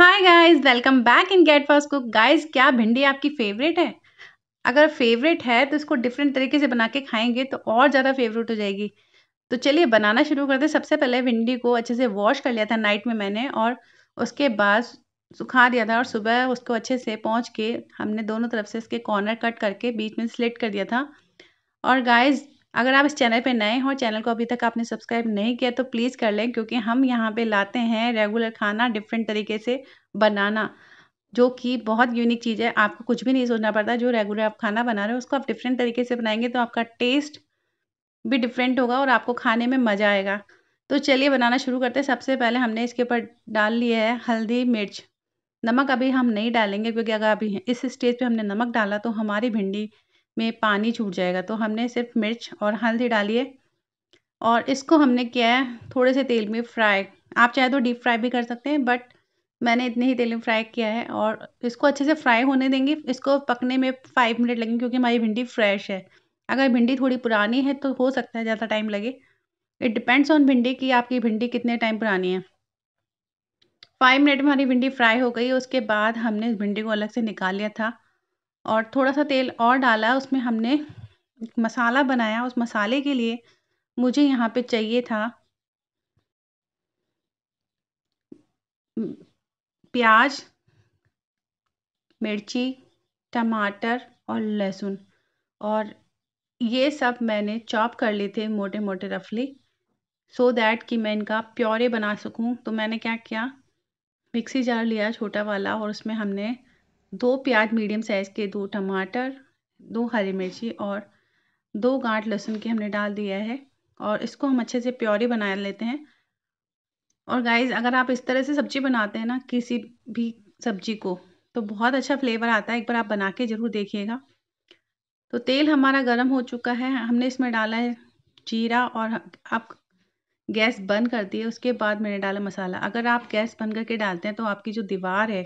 hi guys welcome back in get first cook guys क्या भिंडी आपकी फेवरेट है अगर फेवरेट है तो इसको डिफरेंट तरीके से बना के खाएंगे तो और ज़्यादा फेवरेट हो जाएगी तो चलिए बनाना शुरू करते सबसे पहले भिंडी को अच्छे से वॉश कर लिया था नाइट में मैंने और उसके बाद सुखा दिया था और सुबह उसको अच्छे से पहुँच के हमने दोनों तरफ से इसके कॉर्नर कट करके बीच में स्लिट कर दिया था और गाइज अगर आप इस चैनल पे नए हो चैनल को अभी तक आपने सब्सक्राइब नहीं किया तो प्लीज़ कर लें क्योंकि हम यहाँ पे लाते हैं रेगुलर खाना डिफरेंट तरीके से बनाना जो कि बहुत यूनिक चीज़ है आपको कुछ भी नहीं सोचना पड़ता जो रेगुलर आप खाना बना रहे हो उसको आप डिफरेंट तरीके से बनाएंगे तो आपका टेस्ट भी डिफरेंट होगा और आपको खाने में मज़ा आएगा तो चलिए बनाना शुरू करते हैं सबसे पहले हमने इसके ऊपर डाल लिया है हल्दी मिर्च नमक अभी हम नहीं डालेंगे क्योंकि अगर अभी इस स्टेज पे हमने नमक डाला तो हमारी भिंडी में पानी छूट जाएगा तो हमने सिर्फ मिर्च और हल्दी डाली है और इसको हमने क्या है थोड़े से तेल में फ्राई आप चाहे तो डीप फ्राई भी कर सकते हैं बट मैंने इतने ही तेल में फ्राई किया है और इसको अच्छे से फ्राई होने देंगे इसको पकने में फाइव मिनट लगेंगे क्योंकि हमारी भिंडी फ्रेश है अगर भिंडी थोड़ी पुरानी है तो हो सकता है ज़्यादा टाइम लगे इट डिपेंड्स ऑन भिंडी कि आपकी भिंडी कितने टाइम पुरानी है फाइव मिनट में हमारी भिंडी फ्राई हो गई उसके बाद हमने भिंडी को अलग से निकाल लिया था और थोड़ा सा तेल और डाला उसमें हमने मसाला बनाया उस मसाले के लिए मुझे यहाँ पे चाहिए था प्याज मिर्ची टमाटर और लहसुन और ये सब मैंने चॉप कर लिए थे मोटे मोटे रफली सो दैट कि मैं इनका प्योरे बना सकूं तो मैंने क्या किया मिक्सी जार लिया छोटा वाला और उसमें हमने दो प्याज मीडियम साइज़ के दो टमाटर दो हरी मिर्ची और दो गांठ लहसुन के हमने डाल दिया है और इसको हम अच्छे से प्योरी बना लेते हैं और गाइज़ अगर आप इस तरह से सब्ज़ी बनाते हैं ना किसी भी सब्ज़ी को तो बहुत अच्छा फ्लेवर आता है एक बार आप बना के ज़रूर देखिएगा तो तेल हमारा गर्म हो चुका है हमने इसमें डाला है जीरा और आप गैस बंद कर दिए उसके बाद मैंने डाला मसाला अगर आप गैस बंद करके डालते हैं तो आपकी जो दीवार है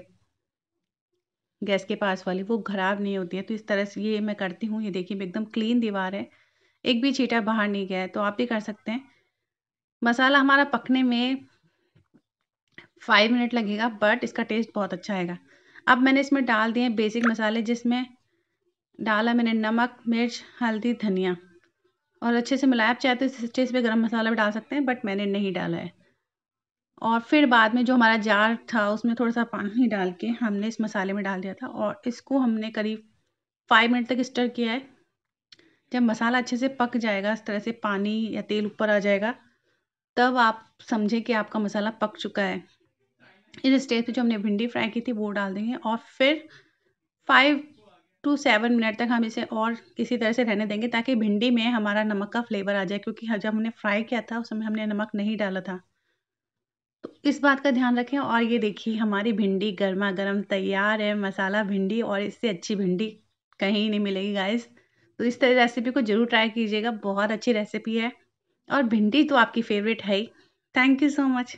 गैस के पास वाली वो ख़राब नहीं होती है तो इस तरह से ये मैं करती हूँ ये देखिए एकदम क्लीन दीवार है एक भी छीटा बाहर नहीं गया है तो आप भी कर सकते हैं मसाला हमारा पकने में फाइव मिनट लगेगा बट इसका टेस्ट बहुत अच्छा आएगा अब मैंने इसमें डाल दिए बेसिक मसाले जिसमें डाला मैंने नमक मिर्च हल्दी धनिया और अच्छे से मिलाया आप चाहे तो इस स्टेज पे गरम मसाला भी डाल सकते हैं बट मैंने नहीं डाला है और फिर बाद में जो हमारा जार था उसमें थोड़ा सा पानी डाल के हमने इस मसाले में डाल दिया था और इसको हमने करीब फाइव मिनट तक स्टर किया है जब मसाला अच्छे से पक जाएगा इस तरह से पानी या तेल ऊपर आ जाएगा तब आप समझें कि आपका मसाला पक चुका है इस स्टेज पे जो हमने भिंडी फ्राई की थी वो डाल देंगे और फिर फाइव टू सेवन मिनट तक हम इसे और इसी तरह से रहने देंगे ताकि भिंडी में हमारा नमक का फ्लेवर आ जाए क्योंकि जब हमने फ्राई किया था उस समय हमने नमक नहीं डाला था तो इस बात का ध्यान रखें और ये देखिए हमारी भिंडी गर्मा गर्म तैयार है मसाला भिंडी और इससे अच्छी भिंडी कहीं नहीं मिलेगी गाइस तो इस तरह रेसिपी को ज़रूर ट्राई कीजिएगा बहुत अच्छी रेसिपी है और भिंडी तो आपकी फेवरेट है ही थैंक यू सो मच